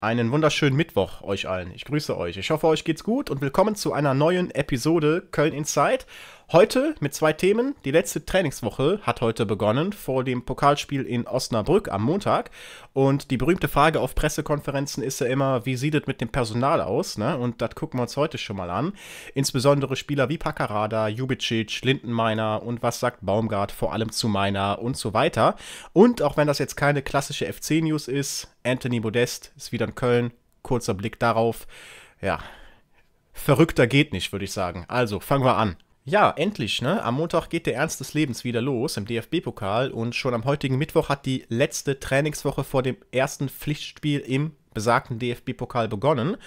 Einen wunderschönen Mittwoch euch allen. Ich grüße euch. Ich hoffe, euch geht's gut und willkommen zu einer neuen Episode Köln Inside. Heute mit zwei Themen. Die letzte Trainingswoche hat heute begonnen vor dem Pokalspiel in Osnabrück am Montag. Und die berühmte Frage auf Pressekonferenzen ist ja immer, wie sieht es mit dem Personal aus? Ne? Und das gucken wir uns heute schon mal an. Insbesondere Spieler wie Pacarada, Jubicic, Lindenmeiner und was sagt Baumgart vor allem zu meiner und so weiter. Und auch wenn das jetzt keine klassische FC-News ist, Anthony Modest ist wieder in Köln. Kurzer Blick darauf. Ja, verrückter geht nicht, würde ich sagen. Also fangen wir an. Ja, endlich, ne? Am Montag geht der Ernst des Lebens wieder los im DFB-Pokal und schon am heutigen Mittwoch hat die letzte Trainingswoche vor dem ersten Pflichtspiel im besagten DFB-Pokal begonnen.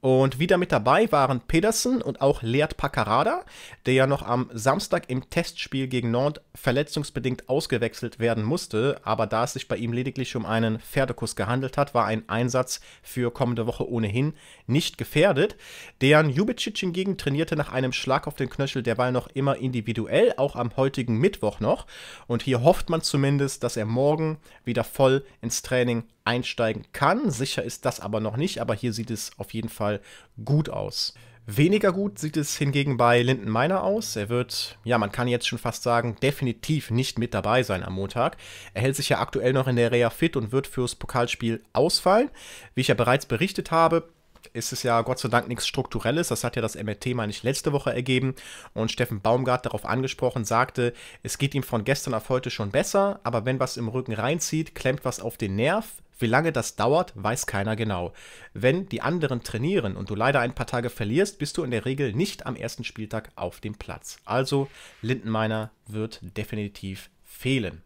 Und wieder mit dabei waren Pedersen und auch Leert Paccarada, der ja noch am Samstag im Testspiel gegen Nord verletzungsbedingt ausgewechselt werden musste. Aber da es sich bei ihm lediglich um einen Pferdekuss gehandelt hat, war ein Einsatz für kommende Woche ohnehin nicht gefährdet. Dejan Jubicic hingegen trainierte nach einem Schlag auf den Knöchel derweil noch immer individuell, auch am heutigen Mittwoch noch. Und hier hofft man zumindest, dass er morgen wieder voll ins Training einsteigen kann. Sicher ist das aber noch nicht, aber hier sieht es auf jeden Fall gut aus. Weniger gut sieht es hingegen bei Linden Meiner aus. Er wird, ja, man kann jetzt schon fast sagen, definitiv nicht mit dabei sein am Montag. Er hält sich ja aktuell noch in der Reha fit und wird fürs Pokalspiel ausfallen. Wie ich ja bereits berichtet habe, ist es ja Gott sei Dank nichts Strukturelles. Das hat ja das MRT, meine ich, letzte Woche ergeben. Und Steffen Baumgart darauf angesprochen sagte, es geht ihm von gestern auf heute schon besser, aber wenn was im Rücken reinzieht, klemmt was auf den Nerv. Wie lange das dauert, weiß keiner genau. Wenn die anderen trainieren und du leider ein paar Tage verlierst, bist du in der Regel nicht am ersten Spieltag auf dem Platz. Also Lindenmeiner wird definitiv fehlen.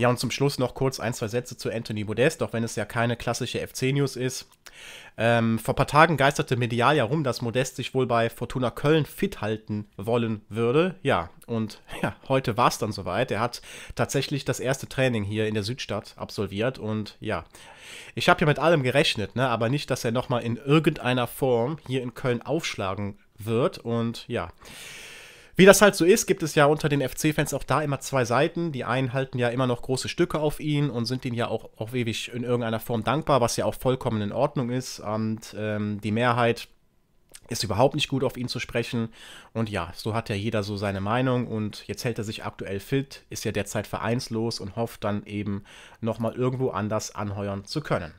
Ja, und zum Schluss noch kurz ein, zwei Sätze zu Anthony Modest, auch wenn es ja keine klassische FC-News ist. Ähm, vor ein paar Tagen geisterte medial ja rum, dass Modest sich wohl bei Fortuna Köln fit halten wollen würde. Ja, und ja, heute war es dann soweit. Er hat tatsächlich das erste Training hier in der Südstadt absolviert und ja, ich habe ja mit allem gerechnet, ne? aber nicht, dass er nochmal in irgendeiner Form hier in Köln aufschlagen wird und ja. Wie das halt so ist, gibt es ja unter den FC-Fans auch da immer zwei Seiten. Die einen halten ja immer noch große Stücke auf ihn und sind ihm ja auch, auch ewig in irgendeiner Form dankbar, was ja auch vollkommen in Ordnung ist. Und ähm, die Mehrheit ist überhaupt nicht gut auf ihn zu sprechen. Und ja, so hat ja jeder so seine Meinung. Und jetzt hält er sich aktuell fit, ist ja derzeit vereinslos und hofft dann eben nochmal irgendwo anders anheuern zu können.